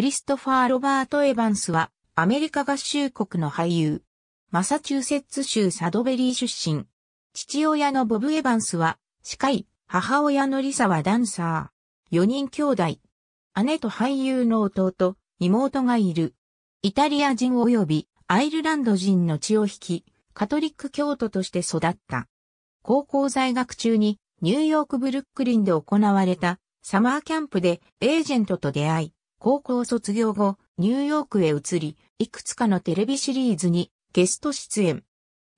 クリストファー・ロバート・エヴァンスは、アメリカ合衆国の俳優。マサチューセッツ州サドベリー出身。父親のボブ・エヴァンスは、司会、母親のリサはダンサー。4人兄弟。姉と俳優の弟、妹がいる。イタリア人及びアイルランド人の血を引き、カトリック教徒として育った。高校在学中にニューヨークブルックリンで行われたサマーキャンプでエージェントと出会い、高校卒業後、ニューヨークへ移り、いくつかのテレビシリーズにゲスト出演。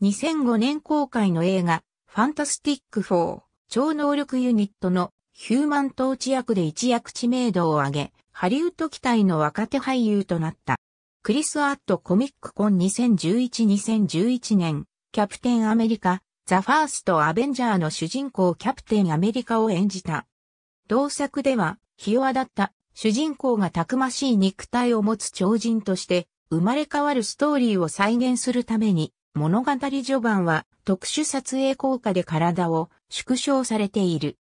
2005年公開の映画、ファンタスティック4、超能力ユニットのヒューマントーチ役で一躍知名度を上げ、ハリウッド期待の若手俳優となった。クリス・アットコミックコン2011-2011年、キャプテンアメリカ、ザ・ファースト・アベンジャーの主人公キャプテンアメリカを演じた。同作では、ひ弱だった主人公がたくましい肉体を持つ超人として生まれ変わるストーリーを再現するために物語序盤は特殊撮影効果で体を縮小されている。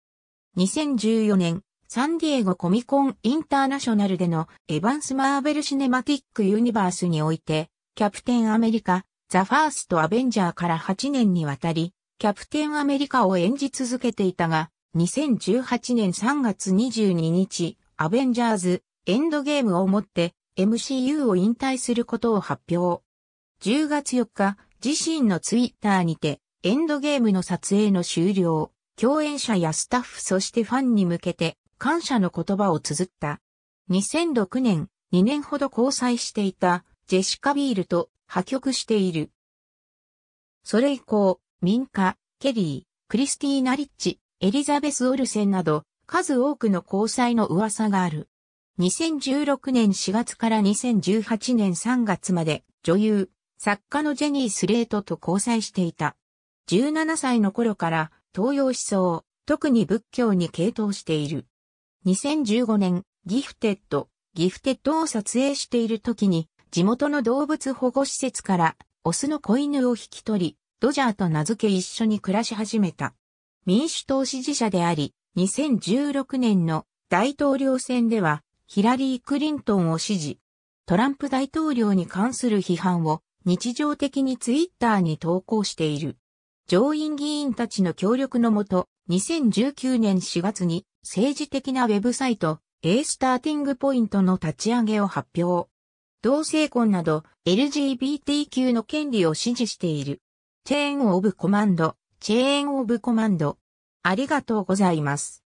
2014年サンディエゴコミコンインターナショナルでのエヴァンス・マーベル・シネマティック・ユニバースにおいて、キャプテン・アメリカ、ザ・ファースト・アベンジャーから8年にわたり、キャプテン・アメリカを演じ続けていたが、2018年3月22日、アベンジャーズ、エンドゲームをもって MCU を引退することを発表。10月4日、自身のツイッターにて、エンドゲームの撮影の終了、共演者やスタッフそしてファンに向けて感謝の言葉を綴った。2006年、2年ほど交際していたジェシカ・ビールと破局している。それ以降、民家、ケリー、クリスティーナ・リッチ、エリザベス・オルセンなど、数多くの交際の噂がある。2016年4月から2018年3月まで女優、作家のジェニー・スレートと交際していた。17歳の頃から東洋思想、特に仏教に傾倒している。2015年、ギフテッド、ギフテッドを撮影している時に、地元の動物保護施設から、オスの子犬を引き取り、ドジャーと名付け一緒に暮らし始めた。民主党支持者であり、2016年の大統領選ではヒラリー・クリントンを支持。トランプ大統領に関する批判を日常的にツイッターに投稿している。上院議員たちの協力のもと、2019年4月に政治的なウェブサイト A スターティングポイントの立ち上げを発表。同性婚など LGBTQ の権利を支持している。チェーンオブコマンド、チェーンオブコマンドありがとうございます。